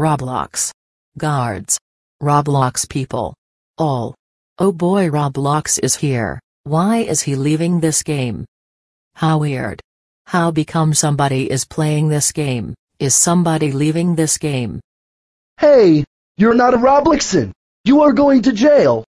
Roblox. Guards. Roblox people. All. Oh boy Roblox is here, why is he leaving this game? How weird. How become somebody is playing this game, is somebody leaving this game? Hey, you're not a Roblixon. You are going to jail.